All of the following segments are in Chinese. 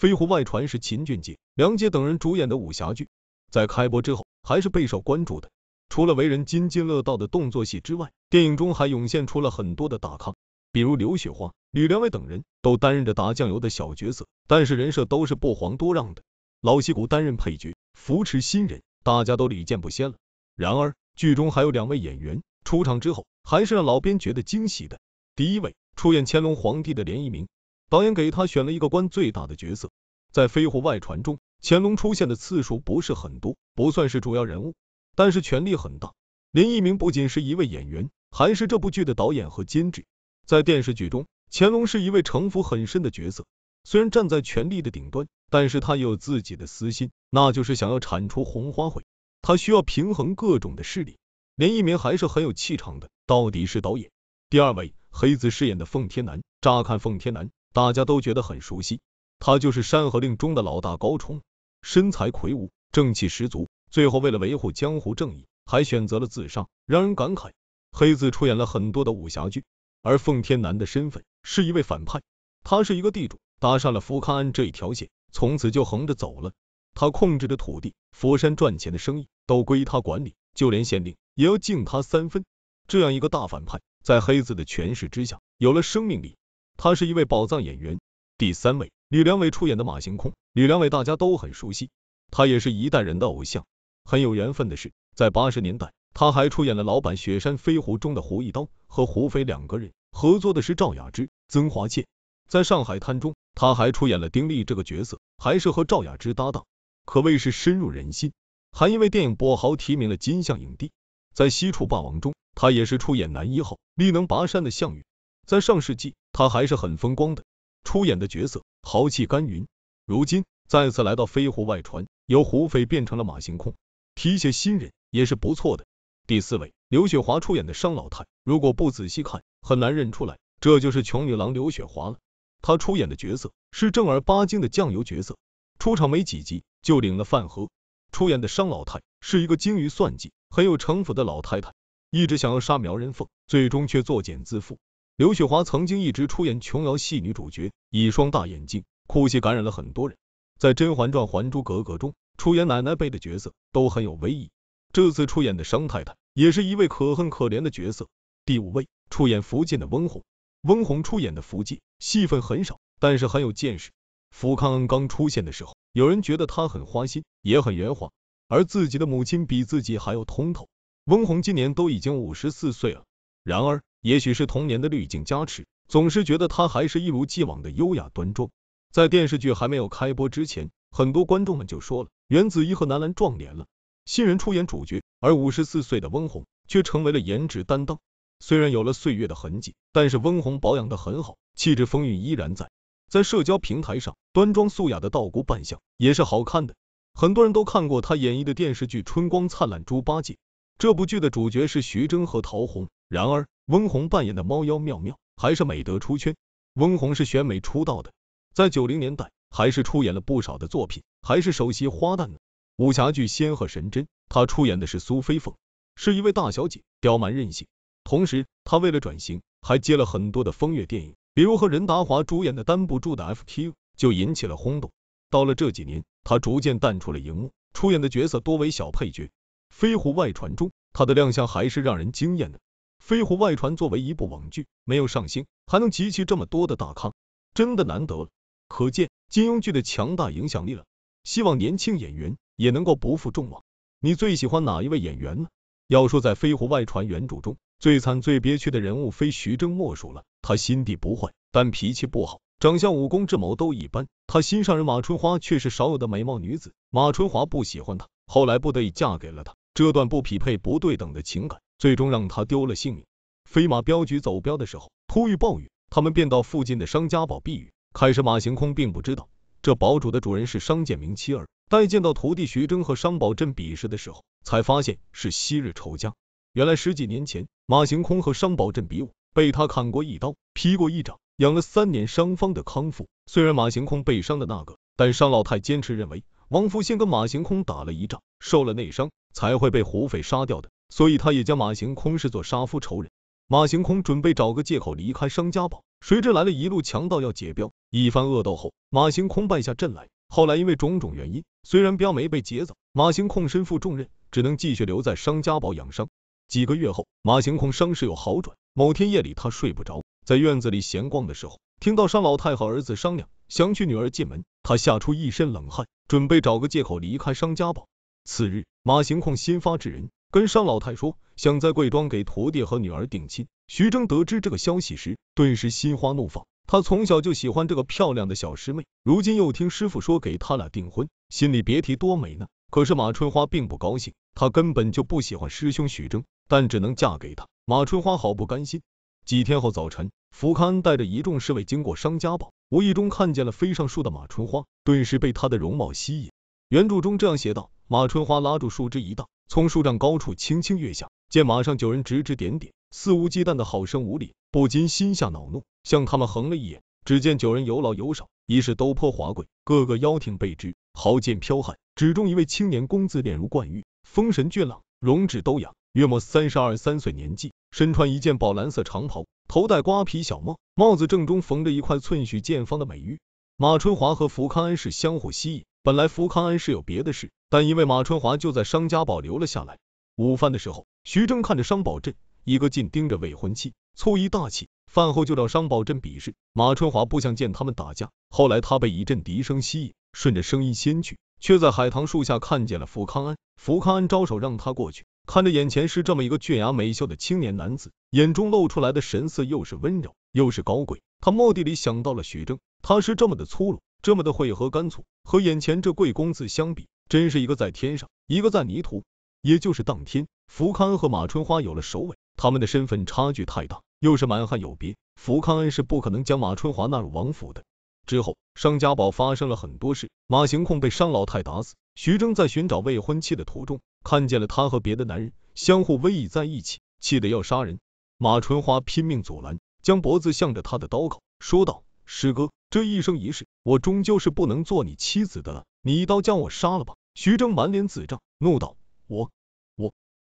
《飞狐外传》是秦俊杰、梁洁等人主演的武侠剧，在开播之后还是备受关注的。除了为人津津乐道的动作戏之外，电影中还涌现出了很多的大咖，比如刘雪花、吕良伟等人，都担任着打酱油的小角色，但是人设都是不遑多让的。老戏骨担任配角，扶持新人，大家都屡见不鲜了。然而，剧中还有两位演员出场之后，还是让老编觉得惊喜的。第一位出演乾隆皇帝的连奕名。导演给他选了一个官最大的角色，在《飞狐外传》中，乾隆出现的次数不是很多，不算是主要人物，但是权力很大。林一鸣不仅是一位演员，还是这部剧的导演和监制。在电视剧中，乾隆是一位城府很深的角色，虽然站在权力的顶端，但是他也有自己的私心，那就是想要铲除红花会。他需要平衡各种的势力。林一鸣还是很有气场的，到底是导演。第二位，黑子饰演的奉天南，乍看奉天南。大家都觉得很熟悉，他就是《山河令》中的老大高冲，身材魁梧，正气十足。最后为了维护江湖正义，还选择了自杀，让人感慨。黑子出演了很多的武侠剧，而奉天南的身份是一位反派，他是一个地主，搭上了福康安这一条线，从此就横着走了。他控制的土地、佛山赚钱的生意都归他管理，就连县令也要敬他三分。这样一个大反派，在黑子的权势之下有了生命力。他是一位宝藏演员。第三位，吕良伟出演的马行空。吕良伟大家都很熟悉，他也是一代人的偶像。很有缘分的是，在八十年代，他还出演了老版《雪山飞狐》中的胡一刀和胡斐两个人，合作的是赵雅芝、曾华倩。在《上海滩》中，他还出演了丁力这个角色，还是和赵雅芝搭档，可谓是深入人心。还因为电影《跛豪》提名了金像影帝。在《西楚霸王》中，他也是出演男一号，力能拔山的项羽。在上世纪，他还是很风光的，出演的角色豪气干云。如今再次来到飞狐外传，由胡斐变成了马行空，提携新人也是不错的。第四位，刘雪华出演的商老太，如果不仔细看，很难认出来，这就是穷女郎刘雪华了。她出演的角色是正儿八经的酱油角色，出场没几集就领了饭盒。出演的商老太是一个精于算计、很有城府的老太太，一直想要杀苗人凤，最终却作茧自缚。刘雪华曾经一直出演琼瑶戏女主角，一双大眼睛，哭戏感染了很多人。在《甄嬛传》《还珠格格》中出演奶奶辈的角色都很有威仪。这次出演的商太太也是一位可恨可怜的角色。第五位出演福晋的翁虹，翁虹出演的福晋戏份很少，但是很有见识。福康安刚出现的时候，有人觉得他很花心，也很圆滑，而自己的母亲比自己还要通透。翁虹今年都已经五十四岁了，然而。也许是童年的滤镜加持，总是觉得他还是一如既往的优雅端庄。在电视剧还没有开播之前，很多观众们就说了袁子怡和男篮撞脸了，新人出演主角，而五十四岁的温虹却成为了颜值担当。虽然有了岁月的痕迹，但是温虹保养的很好，气质风韵依然在。在社交平台上，端庄素雅的道姑扮相也是好看的。很多人都看过她演绎的电视剧《春光灿烂猪八戒》，这部剧的主角是徐峥和陶虹。然而，温虹扮演的猫妖妙妙还是美得出圈。温虹是选美出道的，在九零年代还是出演了不少的作品，还是首席花旦呢。武侠剧《仙鹤神针》，她出演的是苏飞凤，是一位大小姐，刁蛮任性。同时，她为了转型，还接了很多的风月电影，比如和任达华主演的《担不住的 F T U》就引起了轰动。到了这几年，她逐渐淡出了荧幕，出演的角色多为小配角。《飞狐外传》中，她的亮相还是让人惊艳的。《飞狐外传》作为一部网剧，没有上星，还能集齐这么多的大咖，真的难得了，可见金庸剧的强大影响力了。希望年轻演员也能够不负众望。你最喜欢哪一位演员呢？要说在《飞狐外传》原著中，最惨最憋屈的人物非徐峥莫属了。他心地不坏，但脾气不好，长相、武功、智谋都一般。他心上人马春花却是少有的美貌女子。马春华不喜欢他，后来不得已嫁给了他，这段不匹配、不对等的情感。最终让他丢了性命。飞马镖局走镖的时候，突遇暴雨，他们便到附近的商家堡避雨。开始，马行空并不知道这堡主的主人是商建明妻儿。待见到徒弟徐峥和商宝镇比试的时候，才发现是昔日仇家。原来十几年前，马行空和商宝镇比武，被他砍过一刀，劈过一掌，养了三年。双方的康复，虽然马行空被伤的那个，但商老太坚持认为，王福先跟马行空打了一仗，受了内伤，才会被胡匪杀掉的。所以他也将马行空视作杀夫仇人。马行空准备找个借口离开商家堡，谁知来了一路强盗要劫镖，一番恶斗后，马行空败下阵来。后来因为种种原因，虽然镖没被劫走，马行空身负重任，只能继续留在商家堡养伤。几个月后，马行空伤势有好转。某天夜里，他睡不着，在院子里闲逛的时候，听到商老太和儿子商量想娶女儿进门，他吓出一身冷汗，准备找个借口离开商家堡。次日，马行空先发制人。跟商老太说想在贵庄给徒弟和女儿定亲。徐峥得知这个消息时，顿时心花怒放。他从小就喜欢这个漂亮的小师妹，如今又听师傅说给他俩订婚，心里别提多美呢。可是马春花并不高兴，她根本就不喜欢师兄徐峥，但只能嫁给他。马春花好不甘心。几天后早晨，福康带着一众侍卫经过商家堡，无意中看见了飞上树的马春花，顿时被她的容貌吸引。原著中这样写道：马春花拉住树枝一荡。从树丈高处轻轻跃下，见马上九人指指点点，肆无忌惮的好生无礼，不禁心下恼怒，向他们横了一眼。只见九人有老有少，衣饰都颇华贵，个个腰挺背直，豪健剽悍。只中一位青年公子，脸如冠玉，风神俊朗，容止都雅，约莫三十二三岁年纪，身穿一件宝蓝色长袍，头戴瓜皮小帽，帽子正中缝着一块寸许见方的美玉。马春华和福康安是相互吸引，本来福康安是有别的事。但因为马春华就在商家堡留了下来。午饭的时候，徐峥看着商宝镇，一个劲盯着未婚妻，醋意大起。饭后就找商宝镇比试。马春华不想见他们打架。后来他被一阵笛声吸引，顺着声音先去，却在海棠树下看见了福康安。福康安招手让他过去，看着眼前是这么一个俊雅美秀的青年男子，眼中露出来的神色又是温柔又是高贵。他蓦地里想到了徐峥，他是这么的粗鲁，这么的会和干脆，和眼前这贵公子相比。真是一个在天上，一个在泥土。也就是当天，福康安和马春花有了首尾，他们的身份差距太大，又是满汉有别，福康安是不可能将马春华纳入王府的。之后，商家堡发生了很多事，马行空被商老太打死，徐峥在寻找未婚妻的途中，看见了他和别的男人相互偎依在一起，气得要杀人。马春花拼命阻拦，将脖子向着他的刀口，说道：“师哥，这一生一世，我终究是不能做你妻子的了，你一刀将我杀了吧。”徐峥满脸紫胀，怒道：“我我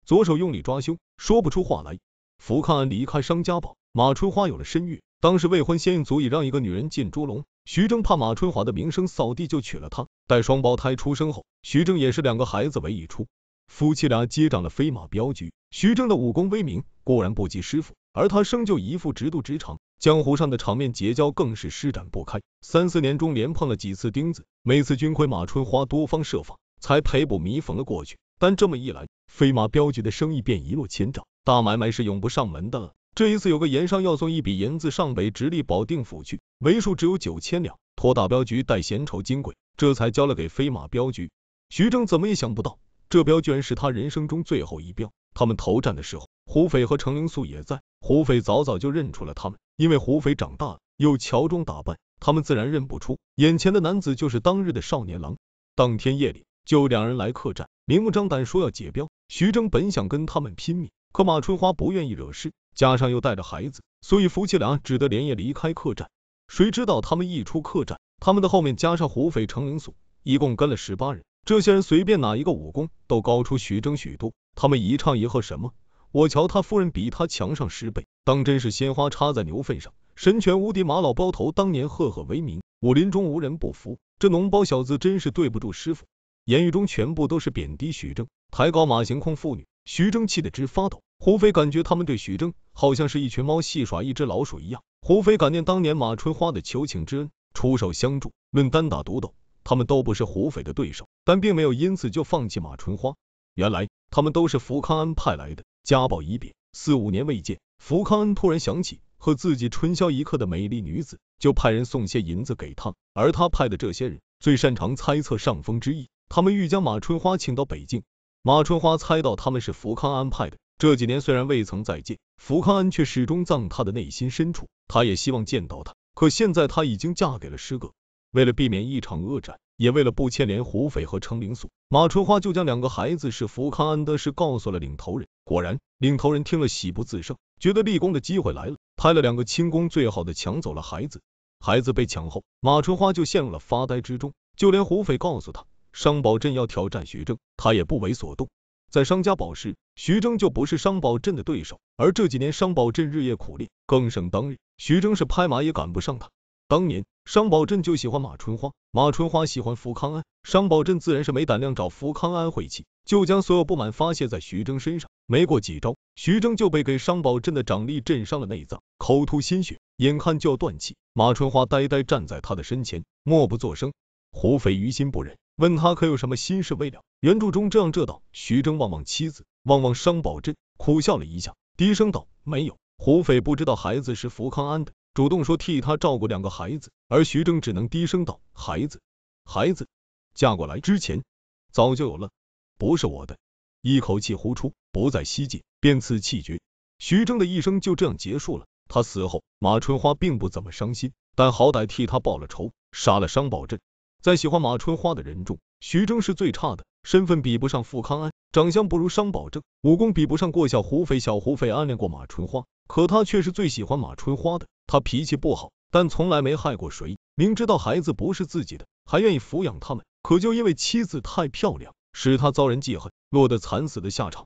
左手用力抓胸，说不出话来。”福康安离开商家堡，马春花有了身孕。当时未婚先孕，足以让一个女人进猪笼。徐峥怕马春华的名声扫地，就娶了她。待双胞胎出生后，徐峥也是两个孩子为一出，夫妻俩接掌了飞马镖局。徐峥的武功威名固然不及师傅，而他生就一副直度直肠，江湖上的场面结交更是施展不开。三四年中连碰了几次钉子，每次均亏马春花多方设法。才赔补弥缝了过去，但这么一来，飞马镖局的生意便一落千丈，大买卖是永不上门的了。这一次有个盐商要送一笔银子上北直隶保定府去，为数只有九千两，托大镖局带闲愁金贵，这才交了给飞马镖局。徐峥怎么也想不到，这镖居然是他人生中最后一镖。他们投战的时候，胡斐和程灵素也在。胡斐早早就认出了他们，因为胡斐长大了又乔装打扮，他们自然认不出眼前的男子就是当日的少年郎。当天夜里。就两人来客栈，明目张胆说要解镖。徐峥本想跟他们拼命，可马春花不愿意惹事，加上又带着孩子，所以夫妻俩只得连夜离开客栈。谁知道他们一出客栈，他们的后面加上胡匪程灵素，一共跟了十八人。这些人随便哪一个武功都高出徐峥许多。他们一唱一和什么？我瞧他夫人比他强上十倍，当真是鲜花插在牛粪上。神拳无敌马老包头当年赫赫威名，武林中无人不服。这脓包小子真是对不住师傅。言语中全部都是贬低徐峥，抬高马行空妇女。徐峥气得直发抖。胡斐感觉他们对徐峥好像是一群猫戏耍一只老鼠一样。胡斐感念当年马春花的求情之恩，出手相助。论单打独斗，他们都不是胡斐的对手，但并没有因此就放弃马春花。原来他们都是福康安派来的。家宝一别四五年未见，福康安突然想起和自己春宵一刻的美丽女子，就派人送些银子给他。而他派的这些人最擅长猜测上峰之意。他们欲将马春花请到北京，马春花猜到他们是福康安派的。这几年虽然未曾再见福康安，却始终藏他的内心深处。他也希望见到他，可现在他已经嫁给了师哥。为了避免一场恶战，也为了不牵连胡斐和程灵素，马春花就将两个孩子是福康安的事告诉了领头人。果然，领头人听了喜不自胜，觉得立功的机会来了，派了两个轻功最好的抢走了孩子。孩子被抢后，马春花就陷入了发呆之中，就连胡斐告诉他。商宝镇要挑战徐峥，他也不为所动。在商家堡时，徐峥就不是商宝镇的对手，而这几年商宝镇日夜苦练，更胜当日。徐峥是拍马也赶不上他。当年商宝镇就喜欢马春花，马春花喜欢福康安，商宝镇自然是没胆量找福康安晦气，就将所有不满发泄在徐峥身上。没过几招，徐峥就被给商宝镇的掌力震伤了内脏，口吐鲜血，眼看就要断气。马春花呆呆站在他的身前，默不作声。胡斐于心不忍。问他可有什么心事未了？原著中这样这道，徐峥望望妻子，望望商宝珍，苦笑了一下，低声道：“没有。”胡斐不知道孩子是福康安的，主动说替他照顾两个孩子，而徐峥只能低声道：“孩子，孩子嫁过来之前早就有了，不是我的。”一口气呼出，不再吸进，便此气绝。徐峥的一生就这样结束了。他死后，马春花并不怎么伤心，但好歹替他报了仇，杀了商宝珍。在喜欢马春花的人中，徐峥是最差的，身份比不上富康安，长相不如商保正，武功比不上过小胡匪。小胡匪暗恋过马春花，可他却是最喜欢马春花的。他脾气不好，但从来没害过谁。明知道孩子不是自己的，还愿意抚养他们。可就因为妻子太漂亮，使他遭人记恨，落得惨死的下场。